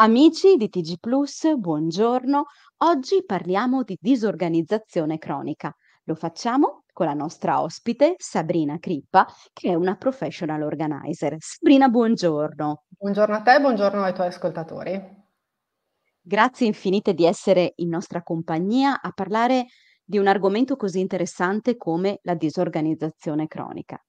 Amici di TG Plus, buongiorno. Oggi parliamo di disorganizzazione cronica. Lo facciamo con la nostra ospite Sabrina Crippa, che è una professional organizer. Sabrina, buongiorno. Buongiorno a te, buongiorno ai tuoi ascoltatori. Grazie infinite di essere in nostra compagnia a parlare di un argomento così interessante come la disorganizzazione cronica.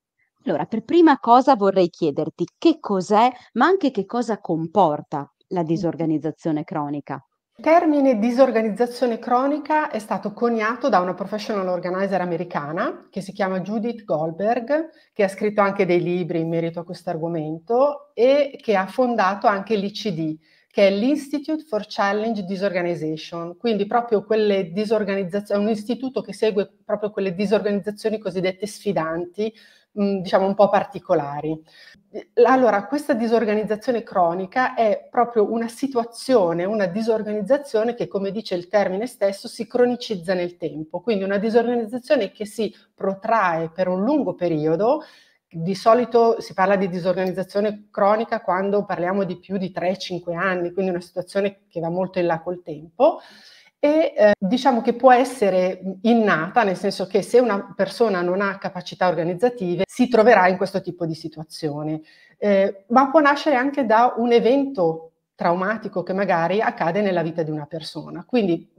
Allora, per prima cosa vorrei chiederti che cos'è, ma anche che cosa comporta la disorganizzazione cronica. Il termine disorganizzazione cronica è stato coniato da una professional organizer americana che si chiama Judith Goldberg, che ha scritto anche dei libri in merito a questo argomento e che ha fondato anche l'ICD, che è l'Institute for Challenge Disorganization, quindi proprio quelle disorganizzazioni, è un istituto che segue proprio quelle disorganizzazioni cosiddette sfidanti, Mm, diciamo un po' particolari. Allora, questa disorganizzazione cronica è proprio una situazione, una disorganizzazione che, come dice il termine stesso, si cronicizza nel tempo, quindi una disorganizzazione che si protrae per un lungo periodo, di solito si parla di disorganizzazione cronica quando parliamo di più di 3-5 anni, quindi una situazione che va molto in là col tempo e eh, diciamo che può essere innata, nel senso che se una persona non ha capacità organizzative si troverà in questo tipo di situazione, eh, ma può nascere anche da un evento traumatico che magari accade nella vita di una persona. Quindi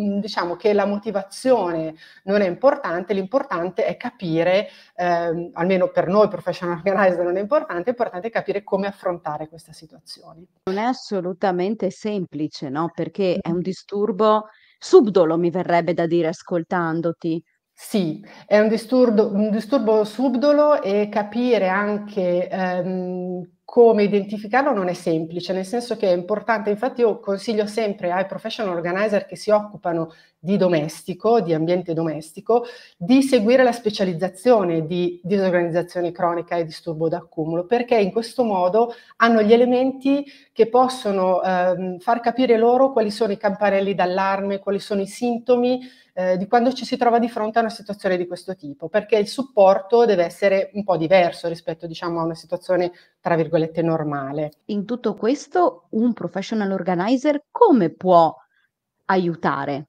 Mm, diciamo che la motivazione non è importante, l'importante è capire, ehm, almeno per noi professional organizer non è importante, l'importante è capire come affrontare questa situazione. Non è assolutamente semplice, no? Perché è mm-hmm. un disturbo subdolo, mi verrebbe da dire ascoltandoti. Sì, è un disturbo, un disturbo subdolo e capire anche... Ehm, come identificarlo non è semplice, nel senso che è importante, infatti io consiglio sempre ai professional organizer che si occupano di domestico, di ambiente domestico, di seguire la specializzazione di disorganizzazione cronica e disturbo d'accumulo, perché in questo modo hanno gli elementi che possono ehm, far capire loro quali sono i campanelli d'allarme, quali sono i sintomi eh, di quando ci si trova di fronte a una situazione di questo tipo, perché il supporto deve essere un po' diverso rispetto diciamo, a una situazione tra virgolette, normale. In tutto questo, un professional organizer come può aiutare?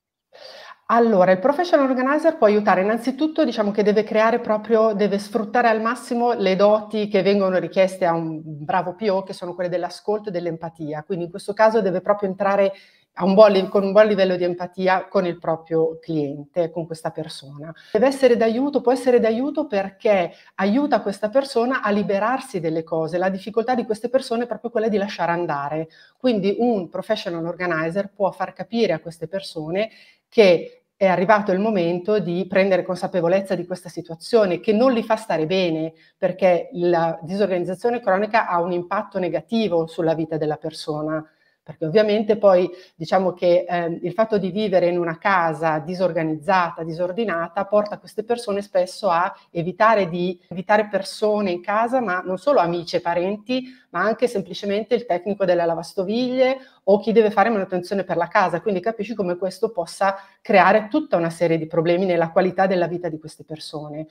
Allora, il professional organizer può aiutare innanzitutto, diciamo che deve creare proprio, deve sfruttare al massimo le doti che vengono richieste a un bravo PO, che sono quelle dell'ascolto e dell'empatia. Quindi in questo caso deve proprio entrare un buon, con un buon livello di empatia con il proprio cliente, con questa persona. Deve essere d'aiuto, può essere d'aiuto perché aiuta questa persona a liberarsi delle cose. La difficoltà di queste persone è proprio quella di lasciare andare. Quindi un professional organizer può far capire a queste persone che è arrivato il momento di prendere consapevolezza di questa situazione che non li fa stare bene perché la disorganizzazione cronica ha un impatto negativo sulla vita della persona perché ovviamente poi diciamo che eh, il fatto di vivere in una casa disorganizzata, disordinata, porta queste persone spesso a evitare di invitare persone in casa, ma non solo amici e parenti, ma anche semplicemente il tecnico della lavastoviglie o chi deve fare manutenzione per la casa. Quindi capisci come questo possa creare tutta una serie di problemi nella qualità della vita di queste persone.